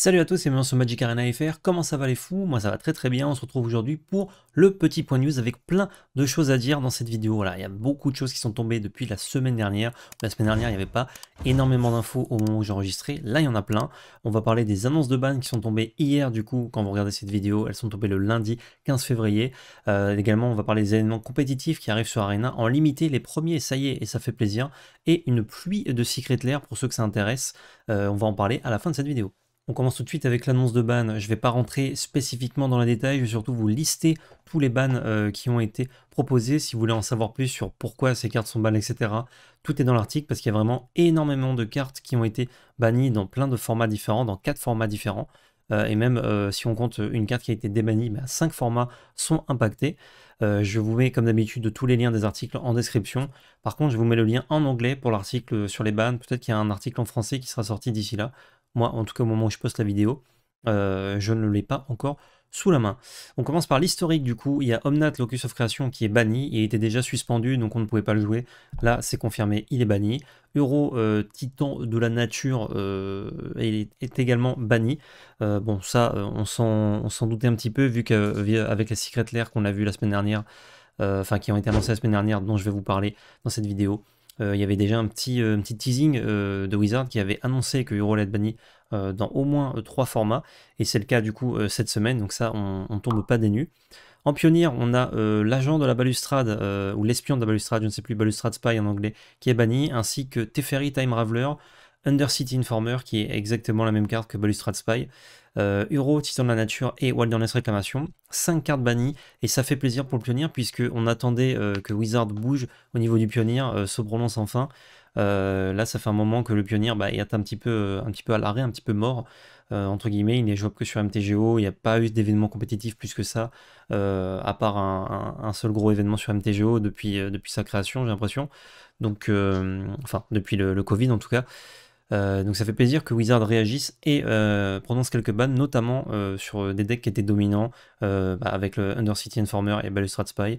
Salut à tous c'est bienvenue sur Magic Arena FR, comment ça va les fous Moi ça va très très bien, on se retrouve aujourd'hui pour le petit point news avec plein de choses à dire dans cette vidéo. Là, il y a beaucoup de choses qui sont tombées depuis la semaine dernière. La semaine dernière, il n'y avait pas énormément d'infos au moment où j'ai enregistré, là il y en a plein. On va parler des annonces de ban qui sont tombées hier du coup, quand vous regardez cette vidéo, elles sont tombées le lundi 15 février. Euh, également, on va parler des événements compétitifs qui arrivent sur Arena en limité, les premiers, ça y est, et ça fait plaisir. Et une pluie de de Lair pour ceux que ça intéresse, euh, on va en parler à la fin de cette vidéo. On commence tout de suite avec l'annonce de ban. Je ne vais pas rentrer spécifiquement dans les détails, je vais surtout vous lister tous les bans euh, qui ont été proposés. Si vous voulez en savoir plus sur pourquoi ces cartes sont bannes, etc., tout est dans l'article parce qu'il y a vraiment énormément de cartes qui ont été bannies dans plein de formats différents, dans quatre formats différents. Euh, et même euh, si on compte une carte qui a été débannie, 5 bah, cinq formats sont impactés. je vous mets comme d'habitude tous les liens des articles en description. Par contre, je vous mets le lien en anglais pour l'article sur les bans. Peut-être qu'il y a un article en français qui sera sorti d'ici là. Moi, en tout cas, au moment où je poste la vidéo, euh, je ne l'ai pas encore sous la main. On commence par l'historique du coup. Il y a Omnat Locus of Creation qui est banni. Il était déjà suspendu, donc on ne pouvait pas le jouer. Là, c'est confirmé, il est banni. Euro euh, Titan de la Nature euh, il est, également banni. bon, ça, on s'en doutait un petit peu, vu qu'avec la Secret Lair qu'on a vu la semaine dernière, enfin qui ont été annoncés la semaine dernière, dont je vais vous parler dans cette vidéo. Euh, il y avait déjà un petit, euh, petit teasing euh, de Wizard qui avait annoncé que Hero banni dans au moins trois formats, et c'est le cas du coup cette semaine, donc ça on, on tombe pas des nues. En pionnier on a l'agent de la balustrade, ou l'espion de la balustrade, je ne sais plus, balustrade spy en anglais, qui est banni, ainsi que Teferi Time Raveler, Undercity Informer, qui est exactement la même carte que Balustrade Spy, euh, Titan de la Nature et Wilderness Réclamation. 5 cartes bannies, et ça fait plaisir pour le pionnier, puisqu'on attendait euh, que Wizard bouge au niveau du pionnier, euh, se prononce enfin. Euh, là, ça fait un moment que le pionnier bah, est un petit peu, un petit peu à l'arrêt, un petit peu mort, entre guillemets. Il n'est jouable que sur MTGO, il n'y a pas eu d'événement compétitif plus que ça, à part un, seul gros événement sur MTGO depuis, depuis sa création, j'ai l'impression. Donc, enfin, depuis le Covid en tout cas. Euh, donc ça fait plaisir que Wizard réagisse et euh, prononce quelques bans, notamment euh, sur des decks qui étaient dominants bah, avec le Undercity Informer et Balustrade Spy.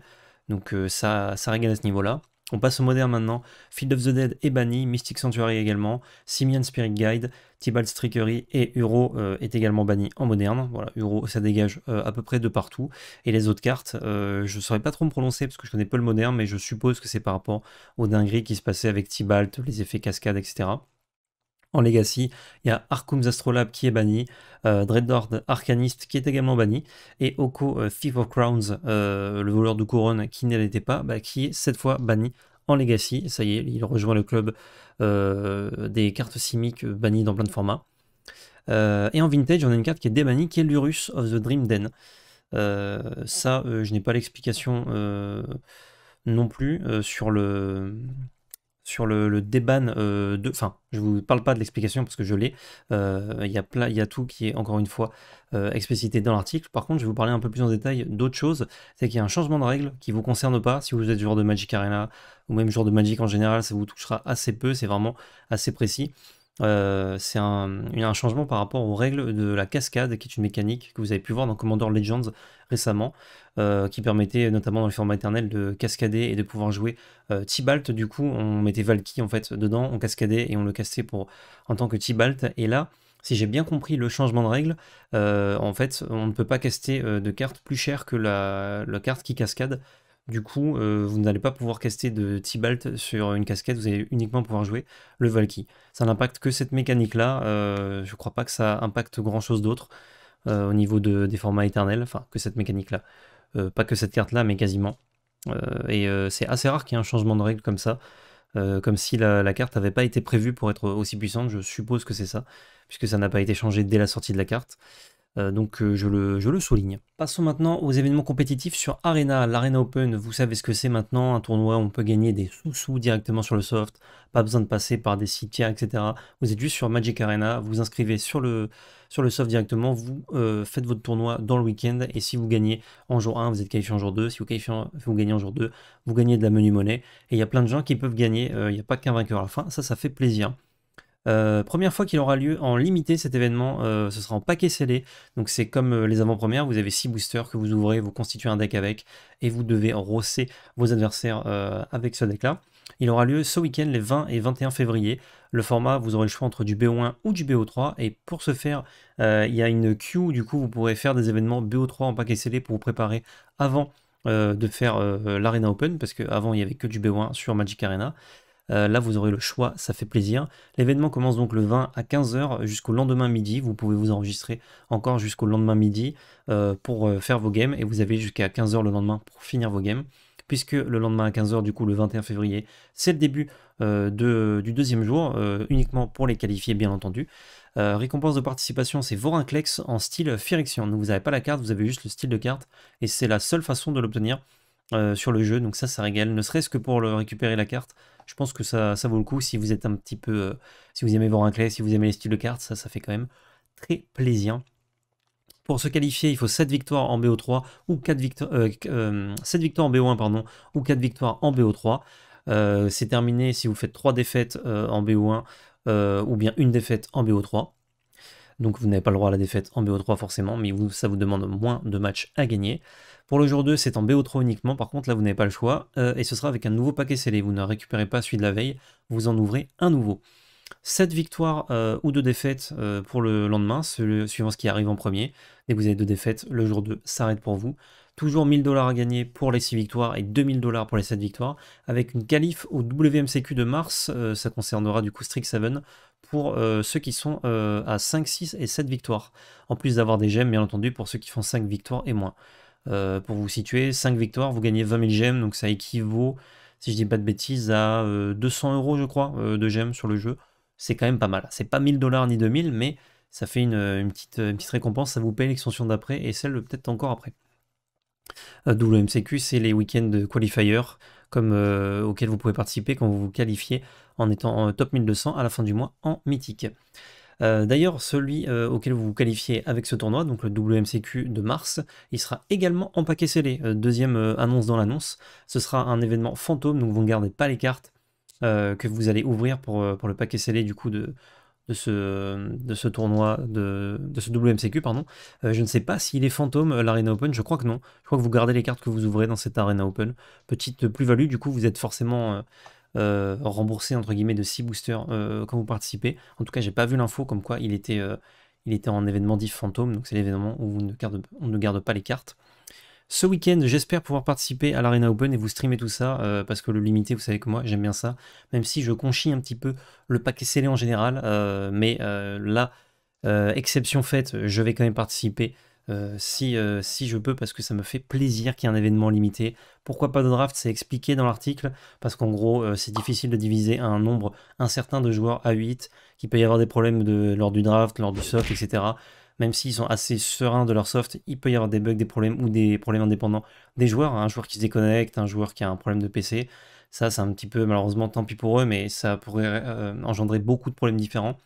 Donc ça, régale à ce niveau-là. On passe au moderne maintenant. Field of the Dead est banni, Mystic Sanctuary également, Simian Spirit Guide, Tibalt Strickery et Uro est également banni en moderne. Voilà, Uro ça dégage à peu près de partout. Et les autres cartes, je ne saurais pas trop me prononcer parce que je connais pas le moderne, mais je suppose que c'est par rapport aux dingueries qui se passaient avec Tibalt, les effets cascades, etc en Legacy. Il y a Arkum's Astrolabe qui est banni, euh, Dreadlord Arcanist qui est également banni, et Oko euh, Thief of Crowns, euh, le voleur de couronne qui n'était pas, bah, qui est cette fois banni en Legacy. Ça y est, il rejoint le club des cartes simiques bannies dans plein de formats. et en Vintage, on a une carte qui est débannie, qui est l'Urus of the Dream Den. ça, je n'ai pas l'explication non plus sur le sur le, déban euh, de... Enfin, je vous parle pas de l'explication parce que je l'ai. Euh, il y, a y a tout qui est, encore une fois, euh, explicité dans l'article. Par contre, je vais vous parler un peu plus en détail d'autres choses. C'est qu'il y a un changement de règle qui vous concerne pas. Si vous êtes joueur de Magic Arena ou même joueur de Magic en général, ça vous touchera assez peu. C'est vraiment assez précis. Euh, c'est un, changement par rapport aux règles de la cascade, qui est une mécanique que vous avez pu voir dans Commander Legends récemment, euh, qui permettait notamment dans le format éternel de cascader et de pouvoir jouer euh, Tibalt. Du coup, on mettait Valky en fait dedans, on cascadait et on le castait pour, en tant que Tibalt. Et là, si j'ai bien compris le changement de règle, en fait, on ne peut pas caster de cartes plus chères que la carte qui cascade. Du coup, euh, vous n'allez pas pouvoir caster de Tibalt sur une casquette, vous allez uniquement pouvoir jouer le Valky. Ça n'impacte que cette mécanique-là, je euh, je crois pas que ça impacte grand-chose d'autre euh, au niveau des formats éternels, enfin que cette mécanique-là. pas que cette carte-là, mais quasiment. et c'est assez rare qu'il y ait un changement de règle comme ça, comme si la, la carte n'avait pas été prévue pour être aussi puissante, je suppose que c'est ça, puisque ça n'a pas été changé dès la sortie de la carte. Euh, donc euh, je le, souligne. Passons maintenant aux événements compétitifs sur Arena. L'Arena Open, vous savez ce que c'est maintenant, un tournoi où on peut gagner des sous-sous directement sur le soft, pas besoin de passer par des sites tiers, etc. Vous êtes juste sur Magic Arena, vous inscrivez sur le, soft directement, vous euh, faites votre tournoi dans le week-end, et si vous gagnez en jour 1, vous êtes qualifié en jour 2, si vous, gagnez en jour 2, vous gagnez de la menu monnaie, et il y a plein de gens qui peuvent gagner, il n'y a pas qu'un vainqueur à la fin, ça ça fait plaisir. Euh, première fois qu'il aura lieu en limité cet événement, euh, ce sera en paquet scellé. Donc c'est comme euh, les avant-premières, vous avez 6 boosters que vous ouvrez, vous constituez un deck avec, et vous devez rosser vos adversaires avec ce deck-là. Il aura lieu ce week-end les 20 et 21 février. Le format, vous aurez le choix entre du BO1 ou du BO3. Et pour ce faire, il y a une queue, du coup vous pourrez faire des événements BO3 en paquet scellé pour vous préparer avant de faire l'Arena Open, parce qu'avant il n'y avait que du BO1 sur Magic Arena. Euh, là, vous aurez le choix, ça fait plaisir. L'événement commence donc le 20 à 15h jusqu'au lendemain midi. Vous pouvez vous enregistrer encore jusqu'au lendemain midi euh, pour euh, faire vos games et vous avez jusqu'à 15h le lendemain pour finir vos games puisque le lendemain à 15h, du coup le 21 février, c'est le début du deuxième jour, uniquement pour les qualifiés bien entendu. récompense de participation, c'est Vorinclex en style Firexion. Donc vous n'avez pas la carte, vous avez juste le style de carte, et c'est la seule façon de l'obtenir. Euh, sur le jeu. Donc ça, ça régale, ne serait-ce que pour le récupérer la carte. Je pense que ça, ça vaut le coup si vous êtes un petit peu... Euh, si vous aimez voir un clé, si vous aimez les styles de cartes, ça, ça fait quand même très plaisir. Pour se qualifier, il faut 7 victoires en BO3 ou 4 victoires, euh, victoires en BO1 pardon, ou 4 victoires en BO3. c'est terminé si vous faites 3 défaites en BO1 ou bien une défaite en BO3 donc vous n'avez pas le droit à la défaite en BO3 forcément, mais ça vous demande moins de matchs à gagner. Pour le jour 2, c'est en BO3 uniquement, par contre là vous n'avez pas le choix, euh, et ce sera avec un nouveau paquet scellé, vous ne récupérez pas celui de la veille, vous en ouvrez un nouveau. 7 victoires euh, ou 2 défaites euh, pour le lendemain, suivant ce qui arrive en premier. Dès que vous avez 2 défaites, le jour 2 s'arrête pour vous. Toujours 1000 dollars à gagner pour les 6 victoires et 2000 dollars pour les 7 victoires. Avec une qualif au WMCQ de mars, ça concernera du coup Strict 7, pour euh, ceux qui sont euh, à 5, 6 et 7 victoires. En plus d'avoir des gemmes, bien entendu, pour ceux qui font 5 victoires et moins. Euh, pour vous situer, 5 victoires, vous gagnez 20 000 gemmes, donc ça équivaut, si je dis pas de bêtises, à 200 euros, je crois, de gemmes sur le jeu. C'est quand même pas mal. C'est pas 1000 dollars ni 2000, mais ça fait une, petite, petite, récompense. Ça vous paye l'extension d'après et celle peut-être encore après. WMCQ, c'est les week-ends qualifiers comme, euh, auquel vous pouvez participer quand vous vous qualifiez en étant en top 1200 à la fin du mois en mythique. Euh, d'ailleurs, celui euh, auquel vous vous qualifiez avec ce tournoi, donc le WMCQ de mars, il sera également en paquet scellé. deuxième annonce dans l'annonce, ce sera un événement fantôme, donc vous ne gardez pas les cartes que vous allez ouvrir pour, pour le paquet scellé du coup de, de ce, de ce tournoi, de, de ce WMCQ, pardon. Euh, je ne sais pas s'il est fantôme, euh, l'Arena Open, je crois que non. Je crois que vous gardez les cartes que vous ouvrez dans cette Arena Open. Petite plus-value, du coup, vous êtes forcément euh, remboursé, entre guillemets, de 6 boosters quand vous participez. En tout cas, j'ai pas vu l'info comme quoi il était, il était en événement dit fantôme, donc c'est l'événement où on ne garde pas les cartes ce week-end, j'espère pouvoir participer à l'Arena Open et vous streamer tout ça, euh, parce que le limité, vous savez que moi, j'aime bien ça, même si je conchis un petit peu le paquet scellé en général, euh, mais euh, là, exception faite, je vais quand même participer. si, si je peux, parce que ça me fait plaisir qu'il y ait un événement limité. Pourquoi pas de draft C'est expliqué dans l'article, parce qu'en gros, c'est difficile de diviser un nombre incertain de joueurs à 8, qu'il peut y avoir des problèmes lors du draft, lors du soft, etc même s'ils sont assez sereins de leur soft, il peut y avoir des bugs, des problèmes ou des problèmes indépendants des joueurs, hein. un joueur qui se déconnecte, un joueur qui a un problème de PC. Ça, c'est un petit peu malheureusement tant pis pour eux, mais ça pourrait euh, engendrer beaucoup de problèmes différents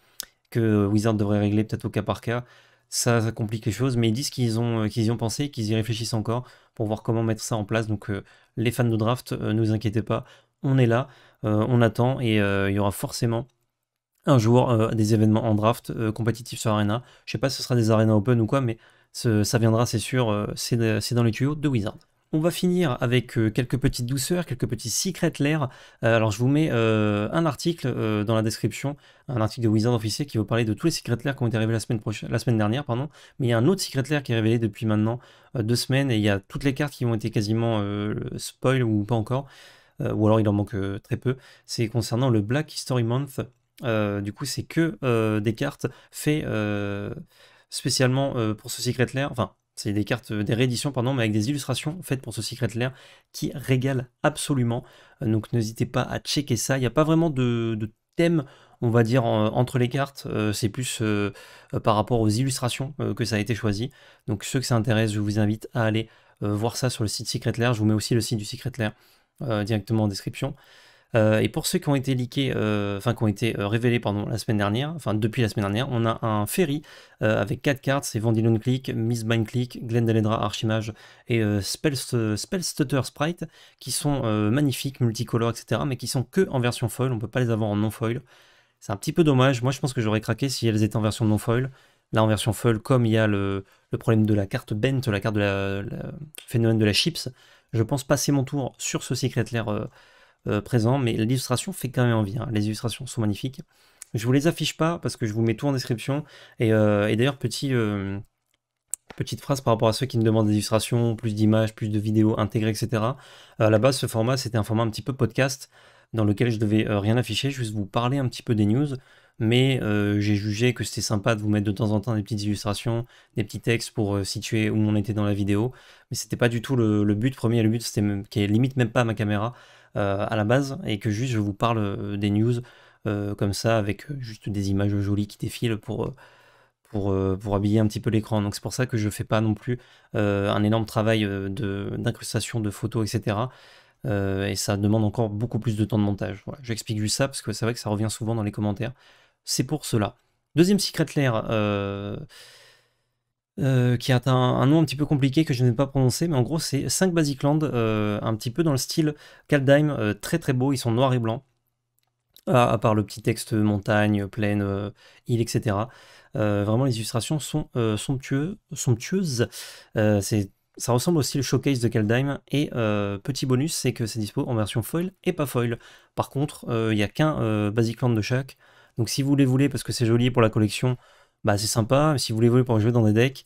que Wizard devrait régler peut-être au cas par cas. Ça, ça, complique les choses, mais ils disent qu'ils ont, euh, qu'ils y ont pensé, qu'ils y réfléchissent encore pour voir comment mettre ça en place. Donc euh, les fans de draft, ne vous inquiétez pas, on est là, on attend et il y aura forcément un jour euh, des événements en draft euh, compétitifs sur Arena. Je sais pas si ce sera des Arena Open ou quoi, mais ça viendra, c'est sûr. Euh, c'est dans les tuyaux de Wizard. On va finir avec quelques petites douceurs, quelques petits secrets l'air. Alors je vous mets un article dans la description, un article de Wizard officiel qui va parler de tous les secrets l'air qui ont été révélés la semaine, la semaine dernière. Pardon. Mais il y a un autre secret l'air qui est révélé depuis maintenant deux semaines et il y a toutes les cartes qui ont été quasiment spoil ou pas encore. ou alors il en manque très peu. C'est concernant le Black History Month euh, du coup, c'est que euh, des cartes faites euh, spécialement pour ce Secret Lair, enfin, c'est des cartes, des rééditions, pardon, mais avec des illustrations faites pour ce Secret Lair qui régale absolument. Donc n'hésitez pas à checker ça. Il n'y a pas vraiment de, thème, on va dire, entre les cartes. c'est plus par rapport aux illustrations que ça a été choisi. Donc ceux que ça intéresse, je vous invite à aller voir ça sur le site Secret Lair. Je vous mets aussi le site du Secret Lair directement en description. Euh, et pour ceux qui ont été leakés, euh, enfin qui ont été euh, révélés pardon, la semaine dernière, enfin depuis la semaine dernière, on a un ferry avec 4 cartes, c'est Vandilon Click, Miss Bind Click, Glendalendra Archimage et Spellstutter Spell Sprite, qui sont magnifiques, multicolores, etc. Mais qui sont que en version foil, on ne peut pas les avoir en non-foil. C'est un petit peu dommage, moi je pense que j'aurais craqué si elles étaient en version non-foil. Là en version foil, comme il y a le, problème de la carte bent, la carte de la, phénomène de la chips, je pense passer mon tour sur ce Secret Lair euh, présent, mais l'illustration fait quand même envie. Hein. Les illustrations sont magnifiques. Je vous les affiche pas parce que je vous mets tout en description. Et, euh, d'ailleurs, petit, euh, petite phrase par rapport à ceux qui me demandent des illustrations, plus d'images, plus de vidéos intégrées, etc. à la base, ce format, c'était un format un petit peu podcast dans lequel je devais rien afficher, juste vous parler un petit peu des news. Mais j'ai jugé que c'était sympa de vous mettre de temps en temps des petites illustrations, des petits textes pour situer où on était dans la vidéo. Mais c'était pas du tout le, but premier. Le but, c'était qui limite même pas ma caméra. Euh, à la base et que juste je vous parle euh, des news euh, comme ça avec juste des images jolies qui défilent pour, pour, pour habiller un petit peu l'écran. Donc c'est pour ça que je ne fais pas non plus un énorme travail d'incrustation de, photos, etc. et ça demande encore beaucoup plus de temps de montage. J'explique juste ça parce que c'est vrai que ça revient souvent dans les commentaires. C'est pour cela. Deuxième secret lair, euh, qui a un, nom un petit peu compliqué que je n'ai pas prononcé, mais en gros c'est 5 Basic land euh, un petit peu dans le style Kaldheim, euh, très très beau, ils sont noirs et blancs, à, part le petit texte montagne, plaine, île, etc. vraiment les illustrations sont somptueux, somptueuses, ça ressemble aussi le showcase de Kaldheim. Et petit bonus, c'est que c'est dispo en version foil et pas foil. Par contre, il y n'y a qu'un Basic Land de chaque. Donc si vous les voulez, parce que c'est joli pour la collection, bah, c'est sympa. Si vous voulez voulez pour jouer dans des decks,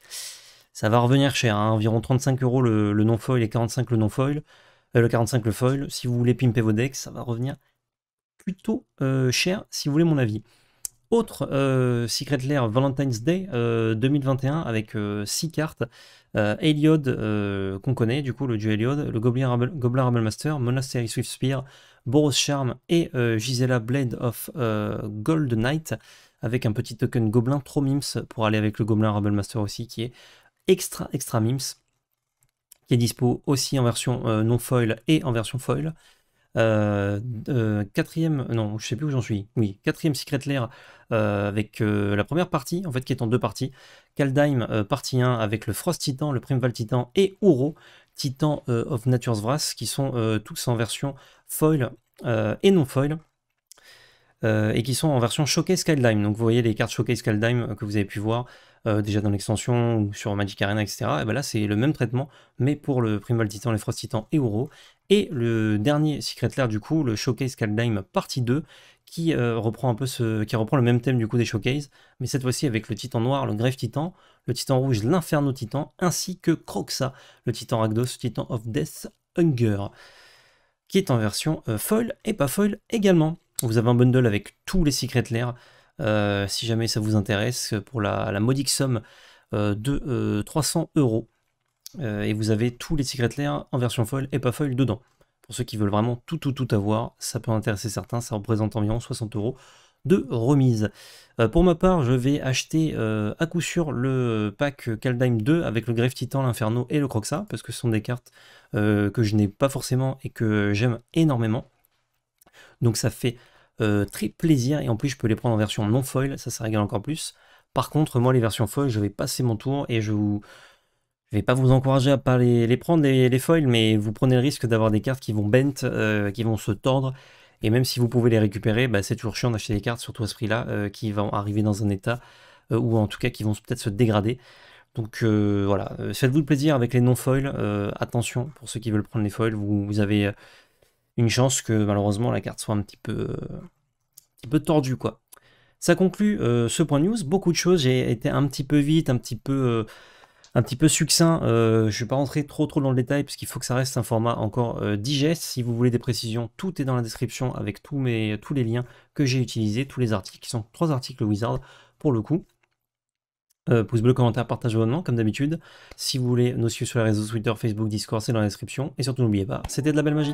ça va revenir cher. Hein. environ 35 euros le, non-foil et 45 le non-foil. Euh, le 45 le foil. Si vous voulez pimper vos decks, ça va revenir plutôt euh, cher, si vous voulez mon avis. Autre euh, Secret Lair Valentine's Day 2021 avec 6 cartes. Eliod qu'on connaît, du coup le dieu Eliod, le Goblin Goblin Master, Monastery Swift Spear, Boros Charm et Gisela Blade of Gold Knight avec un petit token gobelin trop mims pour aller avec le gobelin Rebel Master aussi, qui est extra, extra mims, qui est dispo aussi en version euh, non foil et en version foil. Euh, euh, quatrième, non, je sais plus où j'en suis. Oui, quatrième Secret Lair avec la première partie, en fait, qui est en deux parties. Kaldheim, partie 1, avec le Frost Titan, le Primeval Titan et Uro, Titan of Nature's Wrath, qui sont tous en version foil et non foil. Euh, et qui sont en version Showcase Skaldime. Donc vous voyez les cartes Showcase Kaldheim euh, que vous avez pu voir euh, déjà dans l'extension ou sur Magic Arena, etc. Et bien là c'est le même traitement, mais pour le Primal Titan, les Frost Titan et Uro. Et le dernier Secret Lair du coup, le Showcase Skaldime partie 2, qui reprend un peu ce, qui reprend le même thème du coup des showcases, mais cette fois-ci avec le Titan noir, le Grève Titan, le Titan rouge, l'Inferno Titan, ainsi que Croxa, le Titan Ragdos, Titan of Death, Hunger, qui est en version foil et pas foil également. Vous avez un bundle avec tous les secrets Lair, euh, si jamais ça vous intéresse, pour la, modique somme euh, de 300€. Euh, 300 euros. et vous avez tous les secrets Lair en version foil et pas foil dedans. Pour ceux qui veulent vraiment tout, tout, tout avoir, ça peut intéresser certains, ça représente environ 60 euros de remise. pour ma part, je vais acheter à coup sûr le pack Kaldheim 2 avec le Greffe Titan, l'Inferno et le Croxa, parce que ce sont des cartes que je n'ai pas forcément et que j'aime énormément. Donc ça fait euh, très plaisir et en plus je peux les prendre en version non foil, ça ça régale encore plus. Par contre, moi les versions foil, je vais passer mon tour et je vous je vais pas vous encourager à pas les, prendre les, foils, mais vous prenez le risque d'avoir des cartes qui vont bent, euh, qui vont se tordre. Et même si vous pouvez les récupérer, bah, c'est toujours chiant d'acheter des cartes, surtout à ce prix-là, euh, qui vont arriver dans un état, ou en tout cas qui vont peut-être se dégrader. Donc voilà, faites-vous le plaisir avec les non-foils. attention, pour ceux qui veulent prendre les foils, vous avez une chance que malheureusement la carte soit un petit peu, euh, un peu tordue quoi. Ça conclut euh, ce point news. Beaucoup de choses. J'ai été un petit peu vite, un petit peu, euh, un petit peu succinct. je ne suis pas rentrer trop trop dans le détail puisqu'il faut que ça reste un format encore digeste. Si vous voulez des précisions, tout est dans la description avec tous mes, tous les liens que j'ai utilisés, tous les articles qui sont trois articles Wizard pour le coup. pouce bleu, commentaire, partage, abonnement, comme d'habitude. Si vous voulez nos suivre sur les réseaux Twitter, Facebook, Discord, c'est dans la description. Et surtout, n'oubliez pas, c'était de la belle magie.